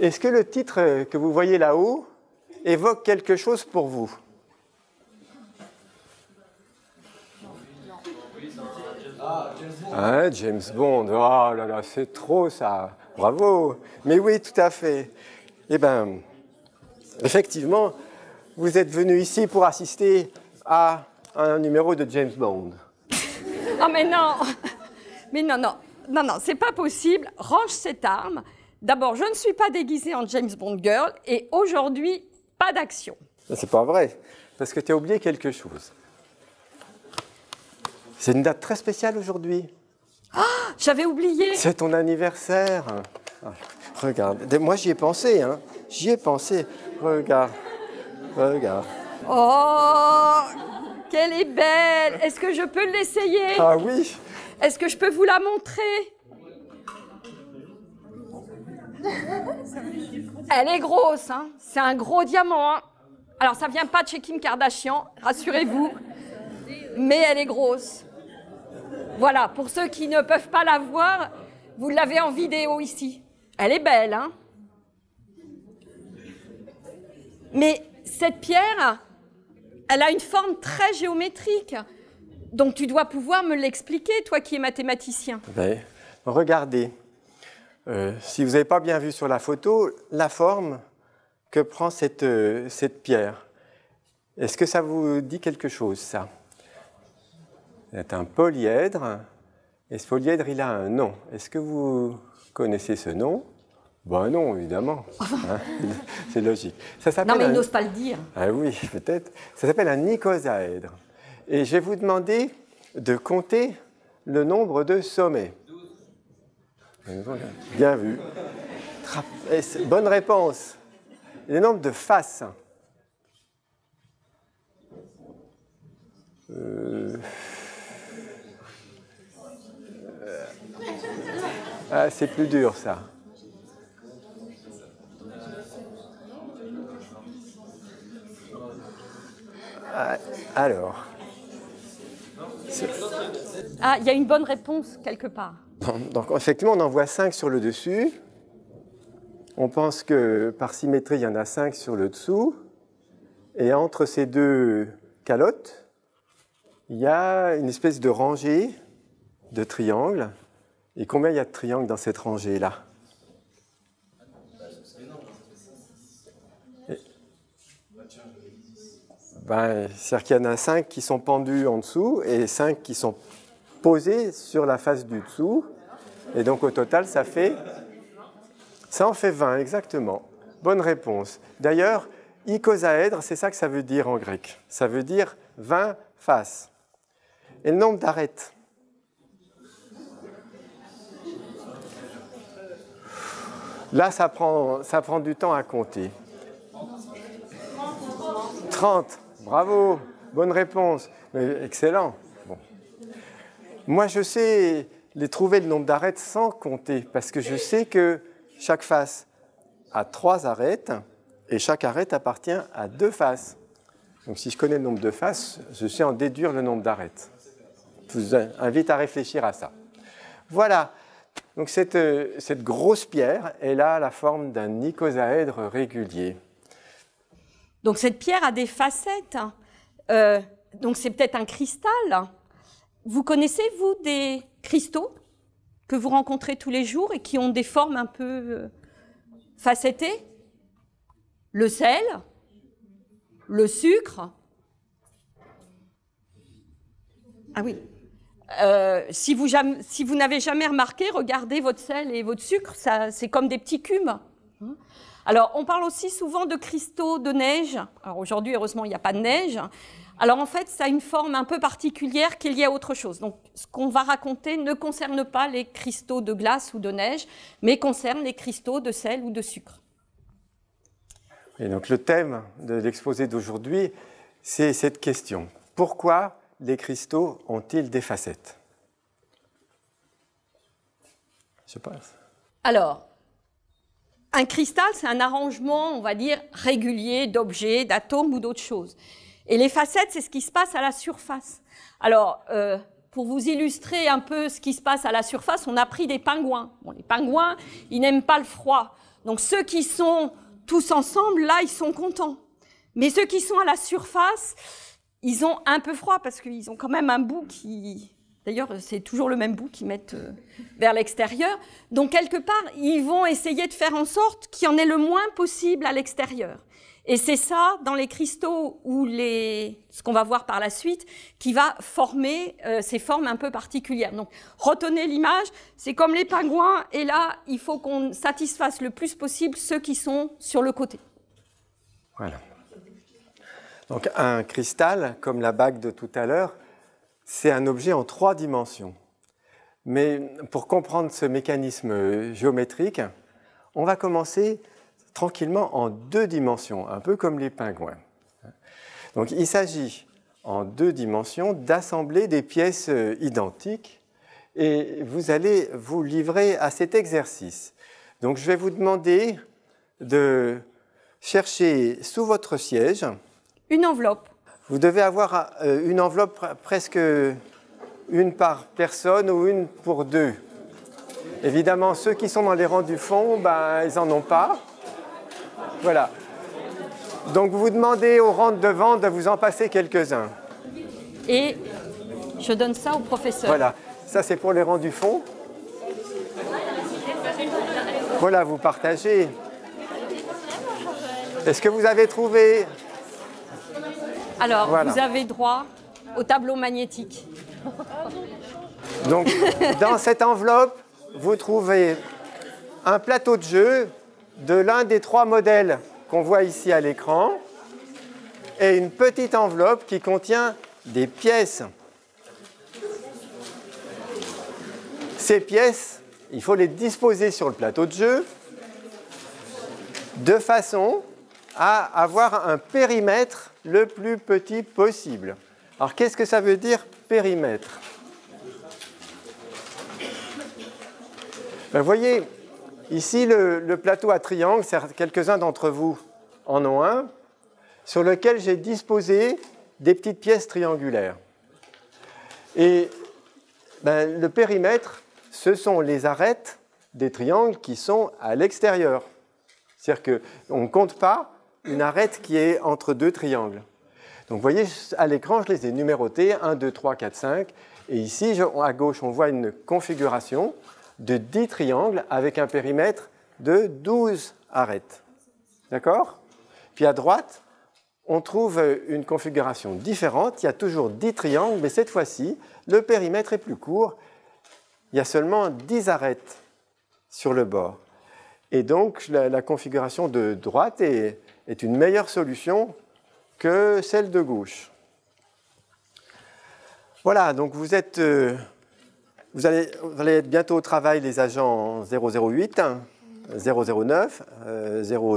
Est-ce que le titre euh, que vous voyez là-haut évoque quelque chose pour vous ah, James Bond, oh là là, c'est trop ça, bravo. Mais oui, tout à fait. Eh ben. Effectivement, vous êtes venu ici pour assister à un numéro de James Bond. Oh mais non Mais non, non, non, non, c'est pas possible. Range cette arme. D'abord, je ne suis pas déguisée en James Bond Girl et aujourd'hui, pas d'action. C'est pas vrai, parce que tu as oublié quelque chose. C'est une date très spéciale aujourd'hui. Ah, j'avais oublié. C'est ton anniversaire. Ah, regarde, moi j'y ai pensé, hein. J'y ai pensé. Regarde, regarde. Oh, qu'elle est belle. Est-ce que je peux l'essayer Ah oui. Est-ce que je peux vous la montrer Elle est grosse, hein C'est un gros diamant. Hein Alors ça vient pas de chez Kim Kardashian, rassurez-vous. Mais elle est grosse. Voilà, pour ceux qui ne peuvent pas la voir, vous l'avez en vidéo ici. Elle est belle, hein mais cette pierre, elle a une forme très géométrique. Donc tu dois pouvoir me l'expliquer, toi qui es mathématicien. Regardez, euh, si vous n'avez pas bien vu sur la photo, la forme que prend cette, euh, cette pierre. Est-ce que ça vous dit quelque chose, ça C'est un polyèdre, et ce polyèdre, il a un nom. Est-ce que vous connaissez ce nom ben non, évidemment. Hein c'est logique. Ça non, mais il n'ose pas le dire. Ah oui, peut-être. Ça s'appelle un icosaèdre. Et je vais vous demander de compter le nombre de sommets. Bien vu. Eh, bonne réponse. Le nombre de faces. Euh. Euh. Ah, c'est plus dur ça. Euh, alors. Ah, il y a une bonne réponse quelque part. Donc effectivement, on en voit 5 sur le dessus. On pense que par symétrie, il y en a 5 sur le dessous. Et entre ces deux calottes, il y a une espèce de rangée de triangles. Et combien il y a de triangles dans cette rangée-là Ben, c'est-à-dire qu'il y en a 5 qui sont pendus en dessous et 5 qui sont posés sur la face du dessous. Et donc au total, ça fait... Ça en fait 20, exactement. Bonne réponse. D'ailleurs, icosaèdre, c'est ça que ça veut dire en grec. Ça veut dire 20 faces. Et le nombre d'arêtes Là, ça prend, ça prend du temps à compter. 30. Bravo, bonne réponse. excellent. Moi, je sais les trouver le nombre d'arêtes sans compter, parce que je sais que chaque face a trois arêtes et chaque arête appartient à deux faces. Donc, si je connais le nombre de faces, je sais en déduire le nombre d'arêtes. Je vous invite à réfléchir à ça. Voilà. Donc cette, euh, cette grosse pierre, elle a la forme d'un icosaèdre régulier. Donc cette pierre a des facettes. Hein. Euh, donc c'est peut-être un cristal. Vous connaissez, vous, des cristaux que vous rencontrez tous les jours et qui ont des formes un peu euh, facettées Le sel, le sucre. Ah oui. Euh, si vous, n'avez jamais remarqué, regardez votre sel et votre sucre, c'est comme des petits cumes. Hein. Alors, on parle aussi souvent de cristaux de neige. Alors aujourd'hui, heureusement, il n'y a pas de neige. Alors en fait, ça a une forme un peu particulière qu'il y liée à autre chose. Donc ce qu'on va raconter ne concerne pas les cristaux de glace ou de neige, mais concerne les cristaux de sel ou de sucre. Et donc le thème de l'exposé d'aujourd'hui, c'est cette question. Pourquoi les cristaux ont-ils des facettes Je Alors, un cristal, c'est un arrangement, on va dire, régulier d'objets, d'atomes ou d'autres choses. Et les facettes, c'est ce qui se passe à la surface. Alors, euh, pour vous illustrer un peu ce qui se passe à la surface, on a pris des pingouins. Bon, les pingouins, ils n'aiment pas le froid. Donc ceux qui sont tous ensemble, là, ils sont contents. Mais ceux qui sont à la surface, ils ont un peu froid parce qu'ils ont quand même un bout qui, D'ailleurs, c'est toujours le même bout qu'ils mettent euh, vers l'extérieur. Donc, quelque part, ils vont essayer de faire en sorte qu'il y en ait le moins possible à l'extérieur. Et c'est ça, dans les cristaux ou les, ce qu'on va voir par la suite, qui va former euh, ces formes un peu particulières. Donc, retenez l'image, c'est comme les pingouins, et là, il faut qu'on satisfasse le plus possible ceux qui sont sur le côté. Voilà. Donc, un cristal, comme la bague de tout à l'heure, c'est un objet en trois dimensions. Mais pour comprendre ce mécanisme géométrique, on va commencer tranquillement en deux dimensions, un peu comme les pingouins. Donc il s'agit en deux dimensions d'assembler des pièces identiques et vous allez vous livrer à cet exercice. Donc je vais vous demander de chercher sous votre siège une enveloppe vous devez avoir euh, une enveloppe presque une par personne ou une pour deux. Évidemment, ceux qui sont dans les rangs du fond, ben, ils n'en ont pas. Voilà. Donc vous vous demandez aux rangs de devant de vous en passer quelques-uns. Et je donne ça au professeur. Voilà. Ça, c'est pour les rangs du fond. Voilà, vous partagez. Est-ce que vous avez trouvé alors, vous avez droit au tableau magnétique. Donc, dans cette enveloppe, vous trouvez un plateau de jeu de l'un des trois modèles qu'on voit ici à l'écran et une petite enveloppe qui contient des pièces. Ces pièces, il faut les disposer sur le plateau de jeu de façon à avoir un périmètre le plus petit possible. Alors qu'est-ce que ça veut dire périmètre Vous ben, voyez, ici le, plateau à triangle, quelques-uns d'entre vous en ont un, sur lequel j'ai disposé des petites pièces triangulaires. Et ben, le périmètre, ce sont les arêtes des triangles qui sont à l'extérieur. C'est-à-dire qu'on ne compte pas une arête qui est entre deux triangles. Donc vous voyez, à l'écran, je les ai numérotés 1, 2, 3, 4, 5. Et ici, à gauche, on voit une configuration de 10 triangles avec un périmètre de 12 arêtes. D'accord Puis à droite, on trouve euh, une configuration différente. Il y a toujours 10 triangles, mais cette fois-ci, le périmètre est plus court. Il y a seulement 10 arêtes sur le bord. Et donc, la configuration de droite est, est une meilleure solution que celle de gauche. Voilà, donc vous êtes... Euh, vous, allez, être bientôt au travail, les agents 008, 009,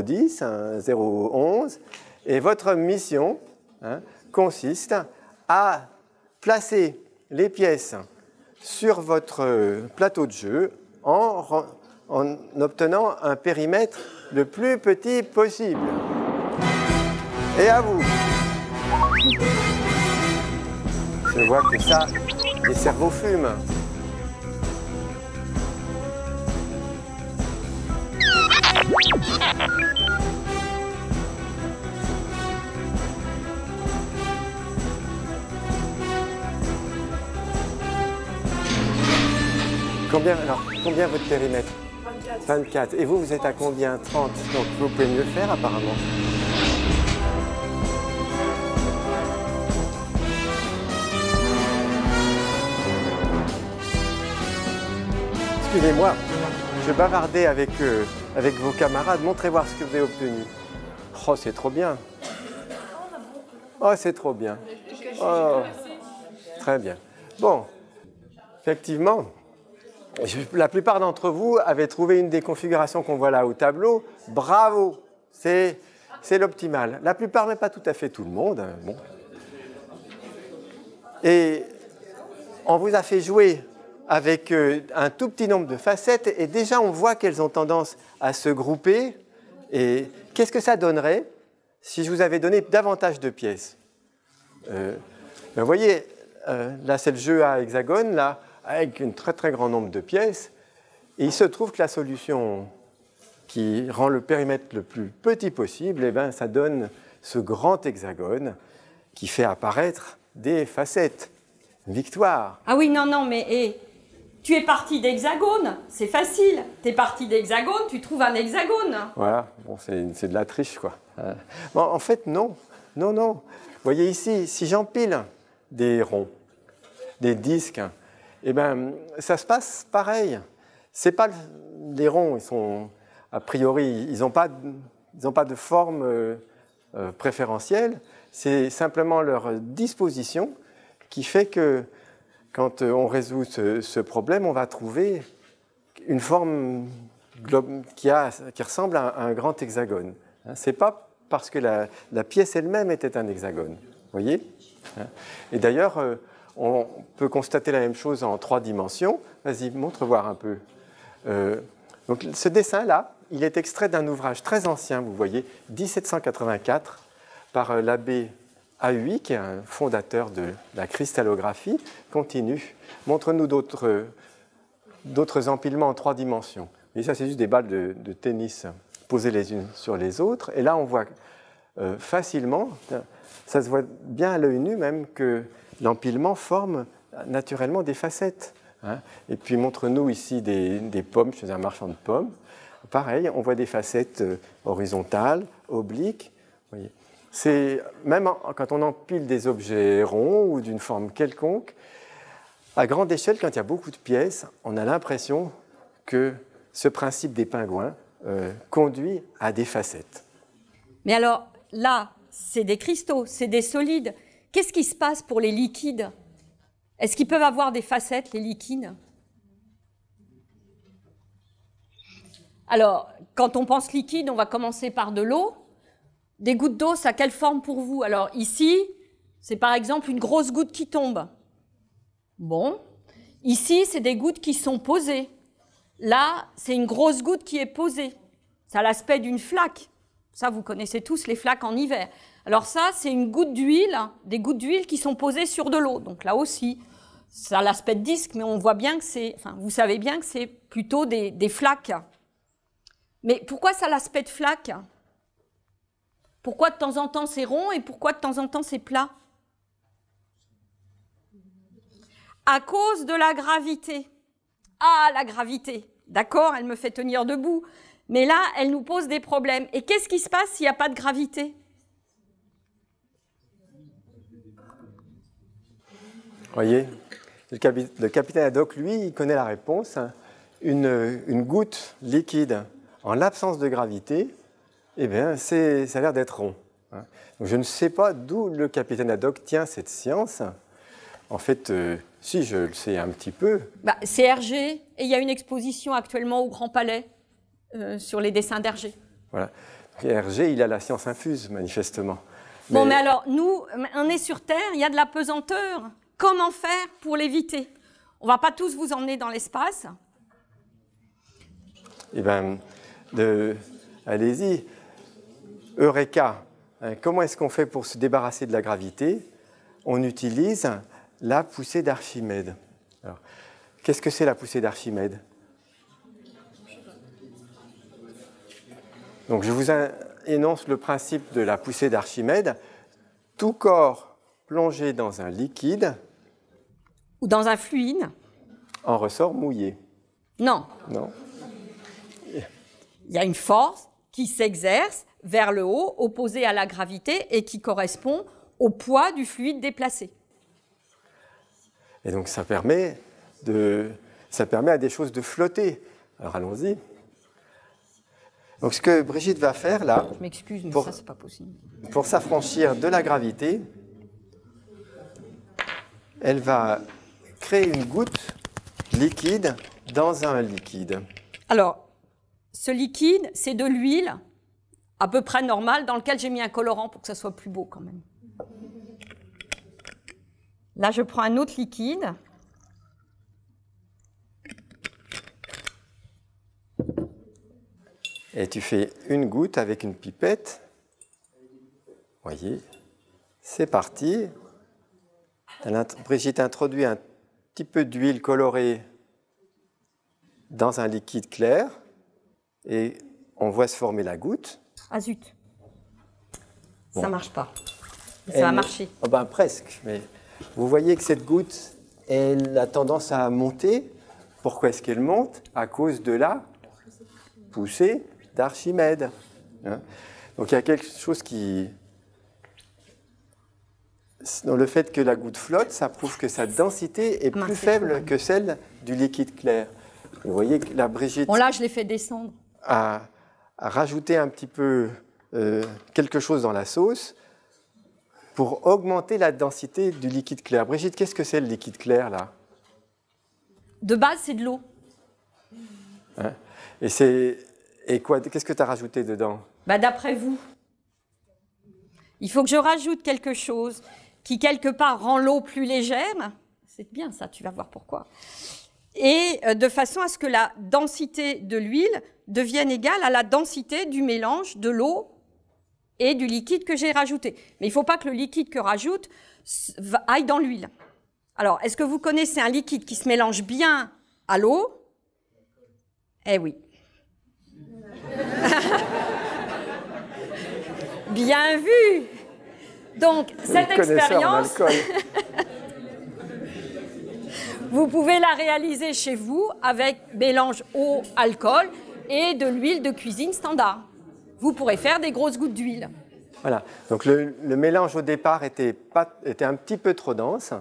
010, 011. Et votre mission hein, consiste à placer les pièces sur votre plateau de jeu en obtenant un périmètre le plus petit possible. Et à vous. Je vois que ça, les cerveaux fument. Combien, alors, combien votre périmètre 24. 24. Et vous, vous êtes à combien 30. Donc vous pouvez mieux faire apparemment. excusez moi Je bavardais avec, euh, avec vos camarades. Montrez voir ce que vous avez obtenu. Oh, c'est trop bien. Oh, c'est trop bien. Oh, très bien. Bon, effectivement, la plupart d'entre vous avaient trouvé une des configurations qu'on voit là au tableau. Bravo, c'est l'optimal. La plupart, mais pas tout à fait tout le monde. Hein, bon. Et on vous a fait jouer avec euh, un tout petit nombre de facettes, et déjà on voit qu'elles ont tendance à se grouper. Et qu'est-ce que ça donnerait si je vous avais donné davantage de pièces euh, Vous voyez, euh, là c'est le jeu à hexagone, là, avec un très très grand nombre de pièces, et il se trouve que la solution qui rend le périmètre le plus petit possible, eh ben, ça donne ce grand hexagone qui fait apparaître des facettes. Victoire. Ah oui, non, non, mais... Tu es parti d'Hexagone, c'est facile. Tu es parti d'Hexagone, tu trouves un hexagone. Voilà, bon, c'est de la triche, quoi. Euh, en fait, non. Non, non. Vous voyez ici, si j'empile des ronds, des disques, eh ben, ça se passe pareil. C'est pas les ronds, ils sont a priori, ils n'ont pas, pas de forme euh, euh, préférentielle. C'est simplement leur disposition qui fait que quand euh, on résout ce, problème, on va trouver une forme qui, a, qui ressemble à un grand hexagone. Hein, ce n'est pas parce que la, pièce elle-même était un hexagone. voyez hein Et d'ailleurs, euh, on peut constater la même chose en trois dimensions. Vas-y, montre voir un peu. Euh, donc ce dessin-là, il est extrait d'un ouvrage très ancien, vous voyez, 1784, par l'abbé Ahui, qui est un fondateur de la cristallographie, continue. Montre-nous d'autres empilements en trois dimensions. Et ça, c'est juste des balles de, tennis posées les unes sur les autres. Et là, on voit euh, facilement, ça se voit bien à l'œil nu même, que l'empilement forme naturellement des facettes. Hein. Et puis, montre-nous ici des, pommes, chez un marchand de pommes. Pareil, on voit des facettes euh, horizontales, obliques. Vous voyez. C'est même quand on empile des objets ronds ou d'une forme quelconque, à grande échelle, quand il y a beaucoup de pièces, on a l'impression que ce principe des pingouins euh, conduit à des facettes. Mais alors là, c'est des cristaux, c'est des solides. Qu'est-ce qui se passe pour les liquides Est-ce qu'ils peuvent avoir des facettes, les liquides Alors, quand on pense liquide, on va commencer par de l'eau. Des gouttes d'eau, ça a quelle forme pour vous Alors ici, c'est par exemple une grosse goutte qui tombe. Bon. Ici, c'est des gouttes qui sont posées. Là, c'est une grosse goutte qui est posée. Ça a l'aspect d'une flaque. Ça, vous connaissez tous les flaques en hiver. Alors ça, c'est une goutte d'huile, des gouttes d'huile qui sont posées sur de l'eau. Donc là aussi, ça a l'aspect de disque, mais on voit bien que c'est, enfin, vous savez bien que c'est plutôt des, flaques. Mais pourquoi ça a l'aspect de flaque pourquoi de temps en temps c'est rond et pourquoi de temps en temps c'est plat À cause de la gravité. Ah, la gravité. D'accord, elle me fait tenir debout. Mais là, elle nous pose des problèmes. Et qu'est-ce qui se passe s'il n'y a pas de gravité Voyez, le, capitaine Haddock, lui, il connaît la réponse. Hein. une goutte liquide en l'absence de gravité eh bien, ça a l'air d'être rond. Hein. je ne sais pas d'où le capitaine Haddock tient cette science. En fait, euh, si, je le sais un petit peu. Bah, c'est Hergé, et il y a une exposition actuellement au Grand Palais euh, sur les dessins d'Hergé. Voilà. Hergé, il a la science infuse, manifestement. Bon, mais alors, nous, on est sur Terre, il y a de la pesanteur. Comment faire pour l'éviter On va pas tous vous emmener dans l'espace. Eh bien, allez-y. Eureka euh, Comment est-ce qu'on fait pour se débarrasser de la gravité On utilise la poussée d'Archimède. Qu'est-ce que c'est la poussée d'Archimède Donc je vous énonce le principe de la poussée d'Archimède. Tout corps plongé dans un liquide ou dans un fluide en ressort mouillé. Non. Non. Il y a une force qui s'exerce vers le haut, opposé à la gravité et qui correspond au poids du fluide déplacé. Et donc ça permet, ça permet à des choses de flotter. Alors allons-y. Donc ce que Brigitte va faire là, je m'excuse, mais ça c'est pas possible. Pour s'affranchir de la gravité, elle va créer une goutte liquide dans un liquide. Alors, ce liquide, c'est de l'huile à peu près normal dans lequel j'ai mis un colorant pour que ça soit plus beau quand même. Là, je prends un autre liquide. Et tu fais une goutte avec une pipette. Voyez, c'est parti. Brigitte introduit un petit peu d'huile colorée dans un liquide clair et on voit se former la goutte. Ah zut Ça marche pas. Ça a marché. Oh, ben, presque. Mais vous voyez que cette goutte, elle a tendance à monter. Pourquoi est-ce qu'elle monte À cause de la poussée d'Archimède. Hein. Donc il y a quelque chose qui... Dans le fait que la goutte flotte, ça prouve que sa densité est plus faible que celle du liquide clair. Vous voyez que la Brigitte... Bon là, je l'ai fait descendre. Ah, rajouter un petit peu euh, quelque chose dans la sauce pour augmenter la densité du liquide clair. Brigitte, qu'est-ce que c'est le liquide clair là De base, c'est de l'eau. Hein et c'est et quoi Qu'est-ce que tu as rajouté dedans bah, D'après vous, il faut que je rajoute quelque chose qui, quelque part, rend l'eau plus légère. C'est bien ça, tu vas voir pourquoi. Et euh, de façon à ce que la densité de l'huile deviennent égales à la densité du mélange de l'eau et du liquide que j'ai rajouté. Mais il ne faut pas que le liquide que rajoute aille dans l'huile. Alors, est-ce que vous connaissez un liquide qui se mélange bien à l'eau Eh oui. bien vu Donc, cette expérience... vous pouvez la réaliser chez vous avec mélange eau-alcool et de l'huile de cuisine standard. Vous pourrez faire des grosses gouttes d'huile. Voilà, donc le, mélange au départ était, un petit peu trop dense.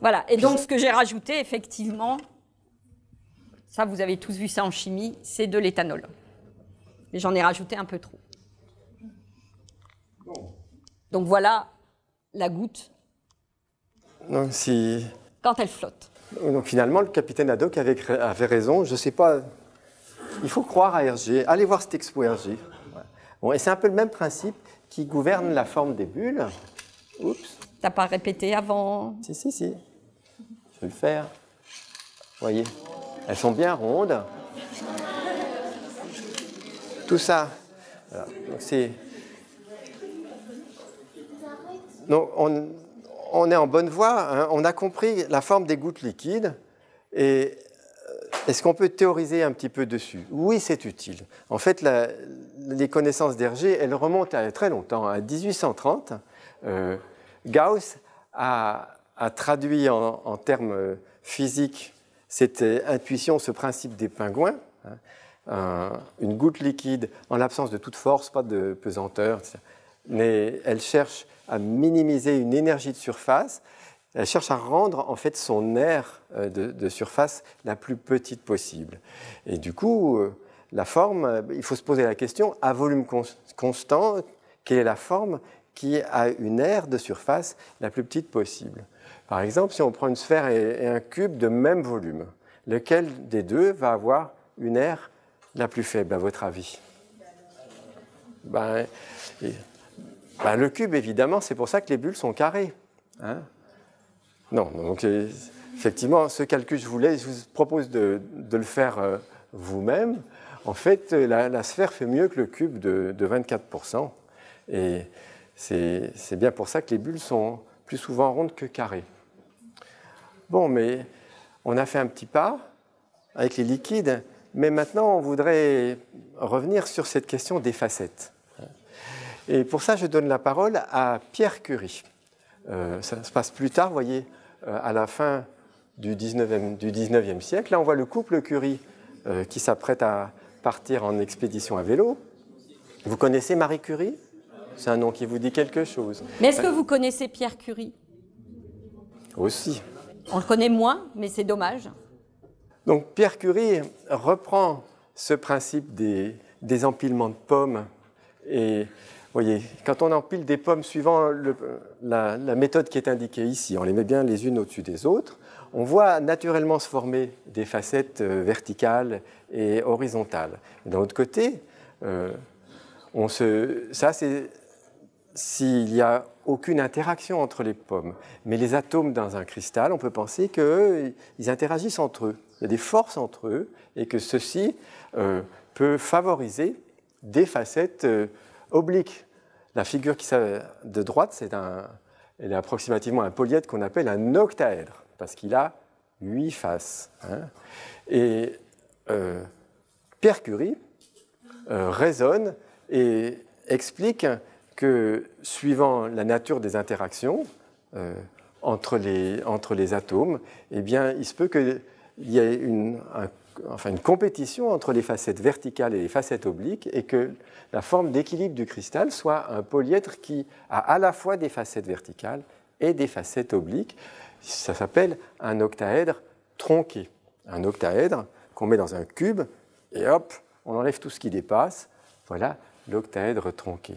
Voilà, et donc ce que j'ai rajouté, effectivement, ça vous avez tous vu ça en chimie, c'est de l'éthanol. Mais j'en ai rajouté un peu trop. Donc voilà la goutte. Donc si... Quand elle flotte. Donc finalement, le capitaine Haddock avait, avait raison. Je ne sais pas il faut croire à Hergé. Allez voir cet expo Hergé. et c'est un peu le même principe qui gouverne la forme des bulles. Oups. T'as pas répété avant Si, si, si. Je vais le faire. Vous voyez, elles sont bien rondes. Tout ça. Donc, on, est en bonne voie. Hein. On a compris la forme des gouttes liquides. Et est-ce qu'on peut théoriser un petit peu dessus Oui, c'est utile. En fait, les connaissances d'Hergé, elles remontent à très longtemps, à 1830. Euh, Gauss a, traduit en, termes physiques cette intuition, ce principe des pingouins, hein, une goutte liquide en l'absence de toute force, pas de pesanteur, mais elle cherche à minimiser une énergie de surface elle cherche à rendre en fait son aire euh, de, surface la plus petite possible. Et du coup, euh, la forme, euh, il faut se poser la question, à volume constant, quelle est la forme qui a une aire de surface la plus petite possible Par exemple, si on prend une sphère et, un cube de même volume, lequel des deux va avoir une aire la plus faible, à votre avis ben, ben, le cube, évidemment, c'est pour ça que les bulles sont carrées. Hein non, donc euh, effectivement, ce calcul, je, voulais, je vous propose de, le faire euh, vous-même. En fait, euh, la, sphère fait mieux que le cube de, 24%. Et c'est bien pour ça que les bulles sont plus souvent rondes que carrées. Bon, mais on a fait un petit pas avec les liquides, mais maintenant on voudrait revenir sur cette question des facettes. Et pour ça, je donne la parole à Pierre Curie. ça se passe plus tard, vous voyez, euh, à la fin du 19e, siècle. Là, on voit le couple Curie euh, qui s'apprête à partir en expédition à vélo. Vous connaissez Marie Curie C'est un nom qui vous dit quelque chose. Mais est-ce que vous connaissez Pierre Curie Aussi. On le connaît moins, mais c'est dommage. Donc Pierre Curie reprend ce principe des, des empilements de pommes et voyez, quand on empile des pommes suivant la, méthode qui est indiquée ici, on les met bien les unes au-dessus des autres, on voit naturellement se former des facettes euh, verticales et horizontales. D'un autre côté, euh, ça c'est s'il n'y a aucune interaction entre les pommes. Mais les atomes dans un cristal, on peut penser qu'ils interagissent entre eux. Il y a des forces entre eux et que ceci euh, peut favoriser des facettes. Oblique, la figure qui de droite, c'est un, approximativement un polyèdre qu'on appelle un octaèdre, parce qu'il a huit faces. Hein. Et euh, Percurie euh, raisonne et explique que suivant la nature des interactions euh, entre, les, atomes, eh bien, il se peut qu'il y ait une, un enfin une compétition entre les facettes verticales et les facettes obliques et que la forme d'équilibre du cristal soit un polyèdre qui a à la fois des facettes verticales et des facettes obliques. Ça s'appelle un octaèdre tronqué. Un octaèdre qu'on met dans un cube et hop, on enlève tout ce qui dépasse. Voilà l'octaèdre tronqué.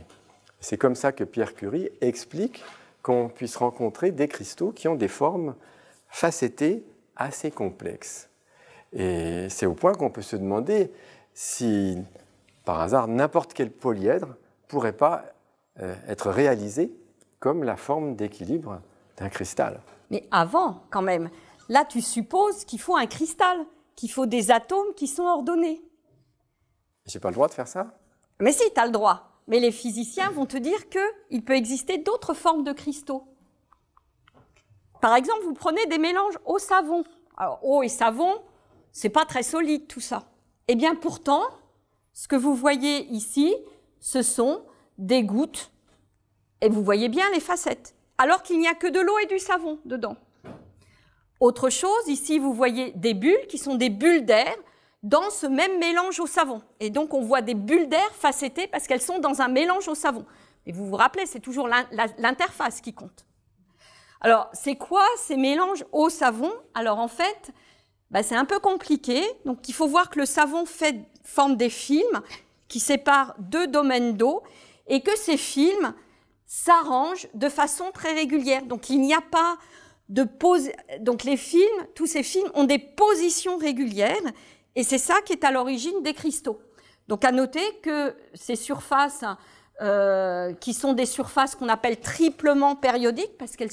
C'est comme ça que Pierre Curie explique qu'on puisse rencontrer des cristaux qui ont des formes facettées assez complexes. Et c'est au point qu'on peut se demander si, par hasard, n'importe quel polyèdre pourrait pas euh, être réalisé comme la forme d'équilibre d'un cristal. Mais avant, quand même, là tu supposes qu'il faut un cristal, qu'il faut des atomes qui sont ordonnés. J'ai pas le droit de faire ça Mais si, tu as le droit. Mais les physiciens vont te dire qu'il peut exister d'autres formes de cristaux. Par exemple, vous prenez des mélanges eau-savon. Alors, eau et savon, c'est pas très solide tout ça. Eh bien pourtant, ce que vous voyez ici, ce sont des gouttes, et vous voyez bien les facettes, alors qu'il n'y a que de l'eau et du savon dedans. Autre chose, ici vous voyez des bulles qui sont des bulles d'air dans ce même mélange au savon. Et donc on voit des bulles d'air facettées parce qu'elles sont dans un mélange au savon. Et vous vous rappelez, c'est toujours l'interface qui compte. Alors c'est quoi ces mélanges au savon Alors en fait, bah, c'est un peu compliqué. Donc il faut voir que le savon fait, forme des films qui séparent deux domaines d'eau et que ces films s'arrangent de façon très régulière. Donc il n'y a pas de Donc les films, tous ces films ont des positions régulières et c'est ça qui est à l'origine des cristaux. Donc à noter que ces surfaces euh, qui sont des surfaces qu'on appelle triplement périodiques parce qu'elles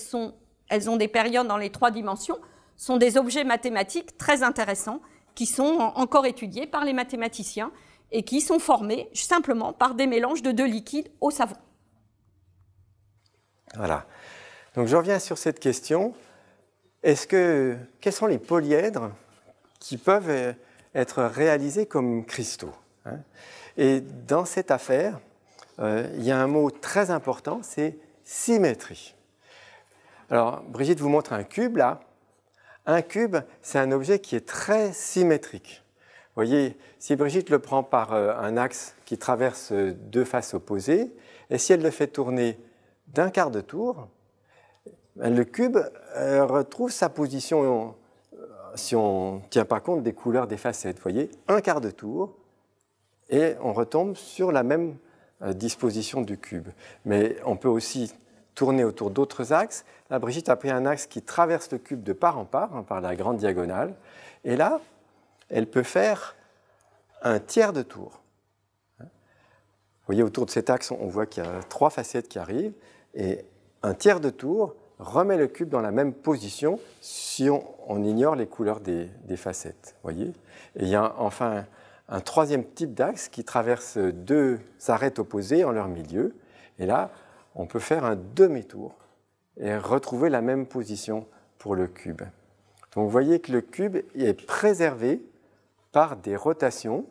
elles ont des périodes dans les trois dimensions, sont des objets mathématiques très intéressants qui sont encore étudiés par les mathématiciens et qui sont formés simplement par des mélanges de deux liquides au savon. Voilà. Donc je reviens sur cette question. Est-ce que quels sont les polyèdres qui peuvent euh, être réalisés comme cristaux hein Et dans cette affaire, euh, il y a un mot très important, c'est symétrie. Alors Brigitte vous montre un cube là. Un cube, c'est un objet qui est très symétrique. Vous voyez, si Brigitte le prend par euh, un axe qui traverse euh, deux faces opposées, et si elle le fait tourner d'un quart de tour, ben, le cube euh, retrouve sa position, si on ne tient pas compte des couleurs des facettes, vous voyez, un quart de tour, et on retombe sur la même disposition du cube. Mais on peut aussi tourner autour d'autres axes. La Brigitte a pris un axe qui traverse le cube de part en part, hein, par la grande diagonale. Et là, elle peut faire un tiers de tour. Vous voyez, autour de cet axe, on voit qu'il y a trois facettes qui arrivent. Et un tiers de tour remet le cube dans la même position si on, ignore les couleurs des, des facettes. Voyez Et il y a enfin un, un troisième type d'axe qui traverse deux arêtes opposées en leur milieu. Et là, on peut faire un demi-tour et retrouver la même position pour le cube. Donc vous voyez que le cube est préservé par des rotations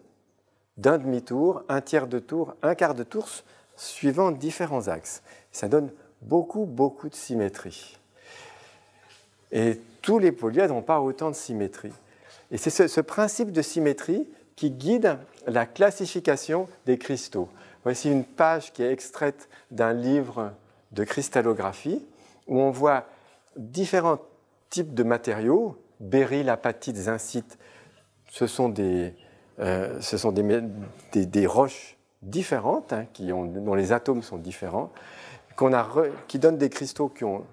d'un demi-tour, un tiers de tour, un quart de tour, suivant différents axes. Ça donne beaucoup, beaucoup de symétrie. Et tous les polyèdres n'ont pas autant de symétrie. Et c'est ce principe de symétrie qui guide la classification des cristaux. Voici une page qui est extraite d'un livre de cristallographie où on voit différents types de matériaux, béryl, apatite, zincite, ce sont des, euh, ce sont des, des, roches différentes, hein, qui ont, dont les atomes sont différents, qu'on a qui donnent des cristaux qui ont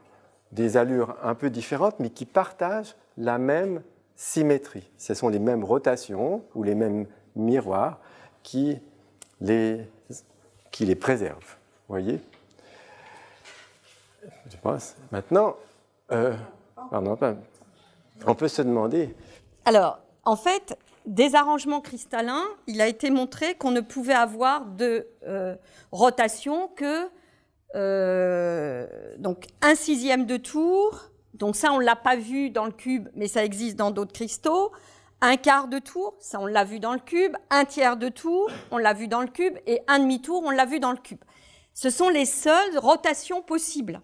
des allures un peu différentes, mais qui partagent la même symétrie. Ce sont les mêmes rotations ou les mêmes miroirs qui les qui les préserve. voyez Maintenant, euh, pardon, on peut se demander. Alors, en fait, des arrangements cristallins, il a été montré qu'on ne pouvait avoir de euh, rotation que euh, donc un sixième de tour. Donc ça, on ne l'a pas vu dans le cube, mais ça existe dans d'autres cristaux un quart de tour, ça on l'a vu dans le cube, un tiers de tour, on l'a vu dans le cube, et un demi-tour, on l'a vu dans le cube. Ce sont les seules rotations possibles.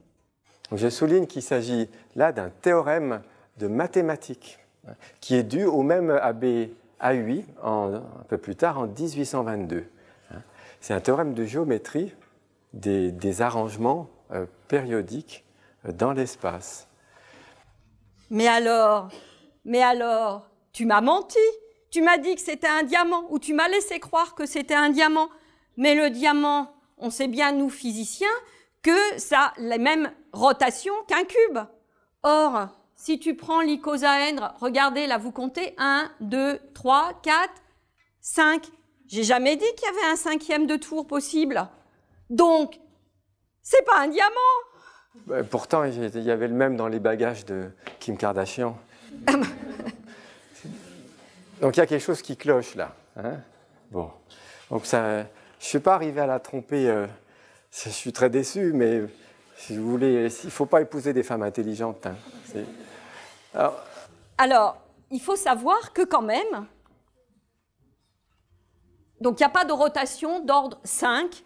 Je souligne qu'il s'agit là d'un théorème de mathématiques hein, qui est dû au même abbé à un peu plus tard en 1822. Hein. C'est un théorème de géométrie des, arrangements euh, périodiques euh, dans l'espace. Mais alors, mais alors, tu m'as menti. Tu m'as dit que c'était un diamant ou tu m'as laissé croire que c'était un diamant. Mais le diamant, on sait bien, nous physiciens, que ça a la même rotation qu'un cube. Or, si tu prends l'icosaèdre, regardez, là, vous comptez 1, 2, 3, 4, 5. J'ai jamais dit qu'il y avait un cinquième de tour possible. Donc, c'est pas un diamant. Bah, pourtant, il y avait le même dans les bagages de Kim Kardashian. Ah, bah, donc il y a quelque chose qui cloche là. Hein. bon. Donc ça, je ne suis pas arrivé à la tromper. Euh, je suis très déçu, mais si vous voulez, il ne faut pas épouser des femmes intelligentes. Hein. Alors... il faut savoir que quand même, donc il n'y a pas de rotation d'ordre 5,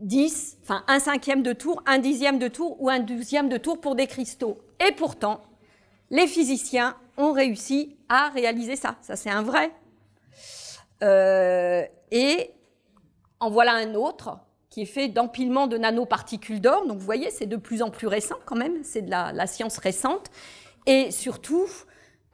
10, enfin un cinquième de tour, un dixième de tour ou un douzième de tour pour des cristaux. Et pourtant, les physiciens on réussi à réaliser ça. Ça, c'est un vrai. Euh, et en voilà un autre qui est fait d'empilement de nanoparticules d'or. Donc vous voyez, c'est de plus en plus récent quand même, c'est de la, science récente. Et surtout,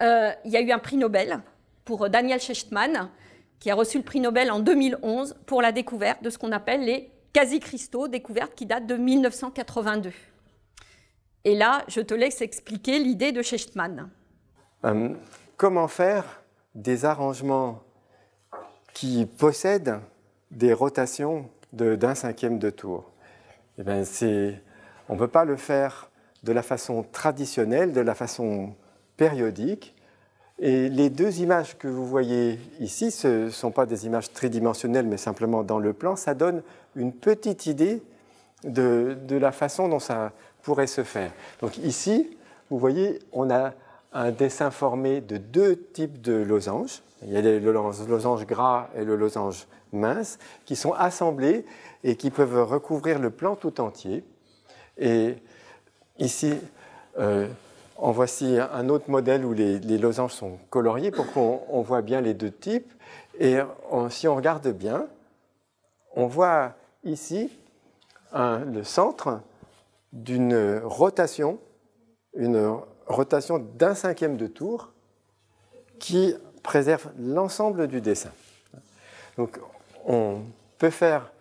euh, il y a eu un prix Nobel pour Daniel Schechtman, qui a reçu le prix Nobel en 2011 pour la découverte de ce qu'on appelle les quasi-cristaux, découverte qui date de 1982. Et là, je te laisse expliquer l'idée de Schechtman. Euh, comment faire des arrangements qui possèdent des rotations d'un cinquième de tour eh bien, On ne peut pas le faire de la façon traditionnelle, de la façon périodique. Et les deux images que vous voyez ici, ce ne sont pas des images tridimensionnelles, mais simplement dans le plan, ça donne une petite idée de, de la façon dont ça pourrait se faire. Donc ici, vous voyez, on a un dessin formé de deux types de losanges. Il y a le losange gras et le losange mince qui sont assemblés et qui peuvent recouvrir le plan tout entier. Et ici, on euh, en voici un autre modèle où les, losanges sont coloriés pour qu'on voit bien les deux types. Et si on regarde bien, on voit ici le centre d'une rotation, une rotation d'un cinquième de tour qui préserve l'ensemble du dessin. Donc on peut faire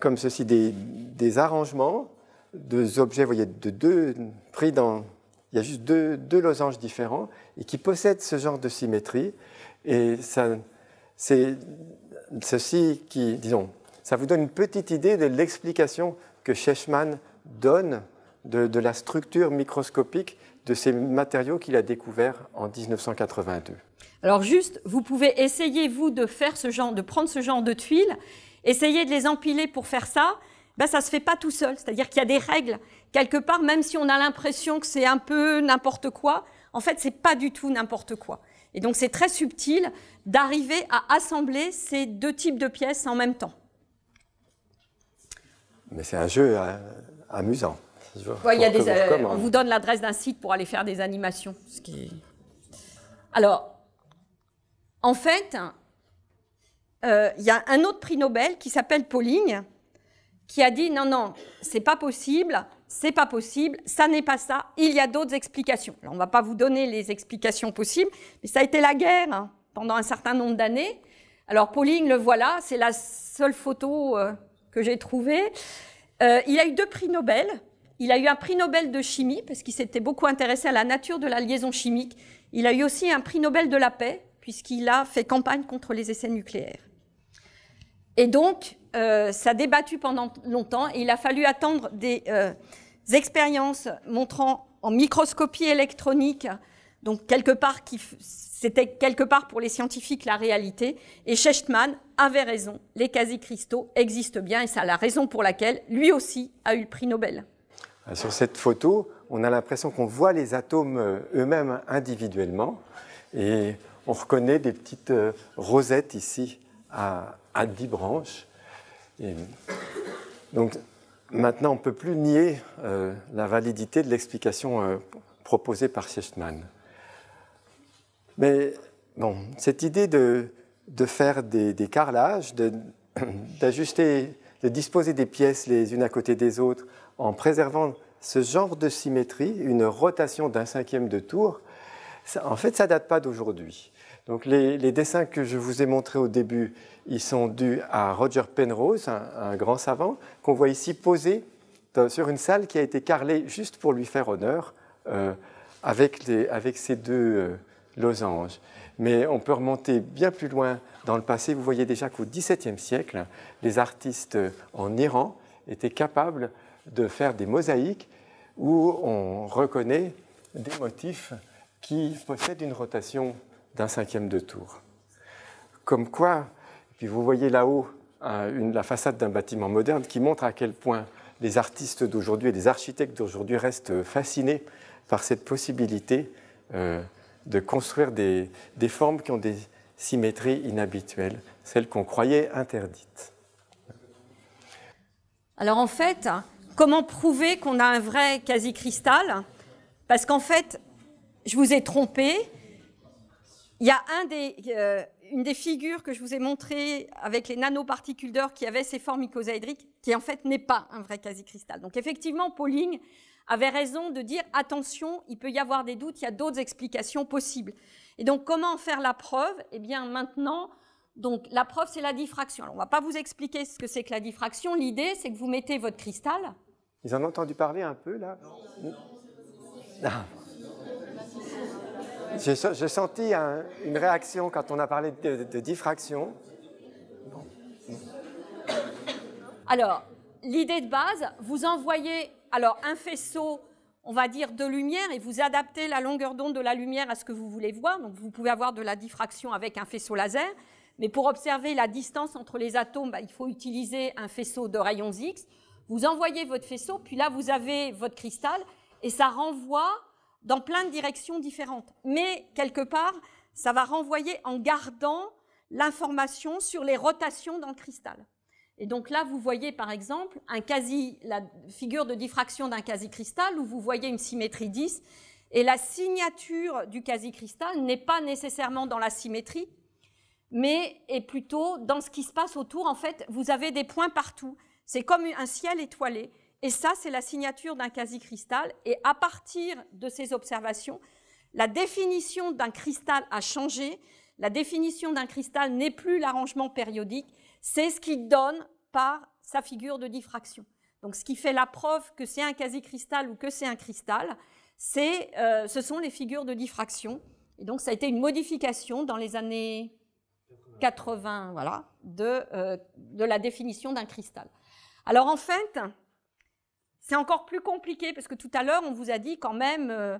comme ceci des, arrangements deux objets, vous voyez, de deux pris dans, il y a juste deux, losanges différents et qui possèdent ce genre de symétrie. Et c'est ceci qui, disons, ça vous donne une petite idée de l'explication que Schechman donne de, la structure microscopique de ces matériaux qu'il a découverts en 1982. Alors juste, vous pouvez essayer, vous, de, faire ce genre, de prendre ce genre de tuiles, essayer de les empiler pour faire ça, ben, ça ne se fait pas tout seul. C'est-à-dire qu'il y a des règles. Quelque part, même si on a l'impression que c'est un peu n'importe quoi, en fait, ce n'est pas du tout n'importe quoi. Et donc, c'est très subtil d'arriver à assembler ces deux types de pièces en même temps. Mais c'est un jeu hein, amusant. Euh, on vous donne l'adresse d'un site pour aller faire des animations. Ce qui... Alors, en fait, euh, il y a un autre prix Nobel qui s'appelle Pauling, qui a dit non, non, c'est pas possible, c'est pas possible, ça n'est pas ça, il y a d'autres explications. on ne va pas vous donner les explications possibles, mais ça a été la guerre hein, pendant un certain nombre d'années. Alors, Pauling, le voilà, c'est la seule photo euh, que j'ai trouvée. il a eu deux prix Nobel, il a eu un prix Nobel de chimie parce qu'il s'était beaucoup intéressé à la nature de la liaison chimique. Il a eu aussi un prix Nobel de la paix puisqu'il a fait campagne contre les essais nucléaires. Et donc, euh, ça a débattu pendant longtemps et il a fallu attendre des euh, expériences montrant en microscopie électronique, donc quelque part qui c'était quelque part pour les scientifiques la réalité. Et Schechtman avait raison, les quasi-cristaux existent bien et c'est la raison pour laquelle lui aussi a eu le prix Nobel. Sur cette photo, on a l'impression qu'on voit les atomes euh, eux-mêmes individuellement et on reconnaît des petites euh, rosettes ici à, dix branches. donc maintenant, on ne peut plus nier euh, la validité de l'explication proposée par Schichtmann. Mais bon, cette idée de, faire des, carrelages, d'ajuster, de disposer des pièces les unes à côté des autres en préservant ce genre de symétrie, une rotation d'un cinquième de tour, en fait, ça date pas d'aujourd'hui. Donc les, dessins que je vous ai montrés au début, ils sont dus à Roger Penrose, un, grand savant, qu'on voit ici posé sur une salle qui a été carrelée juste pour lui faire honneur, euh, avec, les, ces deux euh, losanges. Mais on peut remonter bien plus loin dans le passé. Vous voyez déjà qu'au XVIIe siècle, les artistes euh, en Iran étaient capables de faire des mosaïques où on reconnaît des motifs qui possèdent une rotation d'un cinquième de tour. Comme quoi, puis vous voyez là-haut euh, la façade d'un bâtiment moderne qui montre à quel point les artistes d'aujourd'hui et les architectes d'aujourd'hui restent fascinés par cette possibilité euh, de construire des, des formes qui ont des symétries inhabituelles, celles qu'on croyait interdites. Alors en fait, comment prouver qu'on a un vrai quasi-cristal Parce qu'en fait, je vous ai trompé. Il y a euh, une des figures que je vous ai montrées avec les nanoparticules d'or qui avaient ces formes icosaédriques, qui en fait n'est pas un vrai quasi-cristal. Donc effectivement, Pauling avait raison de dire attention, il peut y avoir des doutes, il y a d'autres explications possibles. Et donc comment faire la preuve Eh bien maintenant, donc la preuve c'est la diffraction. on ne va pas vous expliquer ce que c'est que la diffraction. L'idée c'est que vous mettez votre cristal ils en ont entendu parler un peu là ah. J'ai senti une réaction quand on a parlé de, diffraction. Alors, l'idée de base, vous envoyez alors un faisceau, on va dire, de lumière et vous adaptez la longueur d'onde de la lumière à ce que vous voulez voir. Donc, vous pouvez avoir de la diffraction avec un faisceau laser. Mais pour observer la distance entre les atomes, bah, il faut utiliser un faisceau de rayons X. Vous envoyez votre faisceau, puis là, vous avez votre cristal, et ça renvoie dans plein de directions différentes. Mais quelque part, ça va renvoyer en gardant l'information sur les rotations dans le cristal. Et donc là, vous voyez par exemple un quasi, la figure de diffraction d'un quasi-cristal où vous voyez une symétrie 10 et la signature du quasi-cristal n'est pas nécessairement dans la symétrie, mais est plutôt dans ce qui se passe autour. En fait, vous avez des points partout. C'est comme un ciel étoilé. Et ça, c'est la signature d'un quasi-cristal. Et à partir de ces observations, la définition d'un cristal a changé. La définition d'un cristal n'est plus l'arrangement périodique. C'est ce qu'il donne par sa figure de diffraction. Donc, ce qui fait la preuve que c'est un quasi-cristal ou que c'est un cristal, c'est euh, ce sont les figures de diffraction. Et donc, ça a été une modification dans les années 80, voilà, de, euh, de la définition d'un cristal. Alors en fait, c'est encore plus compliqué parce que tout à l'heure, on vous a dit quand même, euh,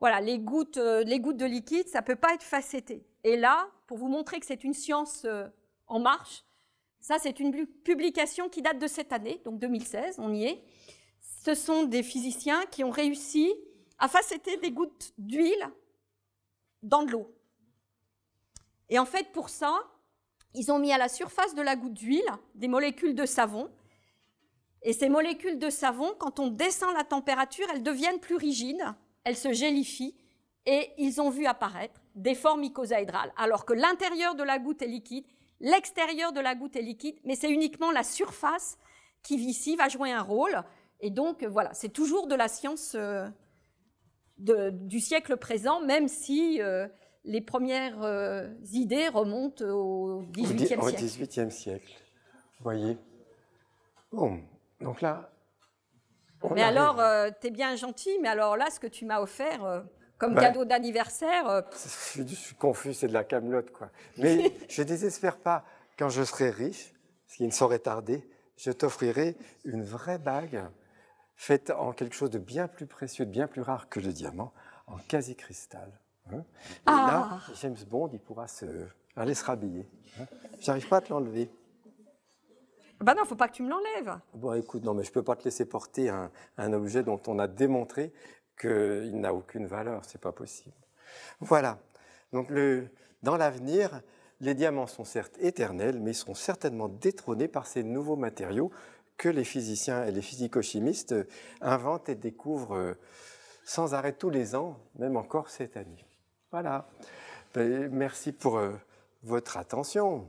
voilà, euh, les gouttes, de liquide, ça ne peut pas être facetté. Et là, pour vous montrer que c'est une science euh, en marche, ça c'est une publication qui date de cette année, donc 2016, on y est. Ce sont des physiciens qui ont réussi à facetter des gouttes d'huile dans de l'eau. Et en fait, pour ça, ils ont mis à la surface de la goutte d'huile des molécules de savon et ces molécules de savon, quand on descend la température, elles deviennent plus rigides, elles se gélifient et ils ont vu apparaître des formes icosahédrales. Alors que l'intérieur de la goutte est liquide, l'extérieur de la goutte est liquide, mais c'est uniquement la surface qui ici va jouer un rôle. Et donc euh, voilà, c'est toujours de la science euh, du siècle présent, même si euh, les premières idées remontent au XVIIIe siècle. Au XVIIIe siècle, vous voyez. Bon. Donc là. mais alors, tu euh, t'es bien gentil, mais alors là, ce que tu m'as offert euh, comme cadeau d'anniversaire. Euh, je suis confus, c'est de la camelote, quoi. Mais je désespère pas. Quand je serai riche, ce qui ne saurait tarder, je t'offrirai une vraie bague faite en quelque chose de bien plus précieux, de bien plus rare que le diamant, en quasi-cristal. Hein. Et là, ah. James Bond, il pourra se aller se rhabiller. Hein. J'arrive pas à te l'enlever. Ben non, faut pas que tu me l'enlèves. Bon, écoute, non, mais je peux pas te laisser porter un, objet dont on a démontré qu'il n'a aucune valeur, c'est pas possible. Voilà. Donc, le, dans l'avenir, les diamants sont certes éternels, mais ils seront certainement détrônés par ces nouveaux matériaux que les physiciens et les physico-chimistes inventent et découvrent euh, sans arrêt tous les ans, même encore cette année. Voilà. Ben, merci pour euh, votre attention.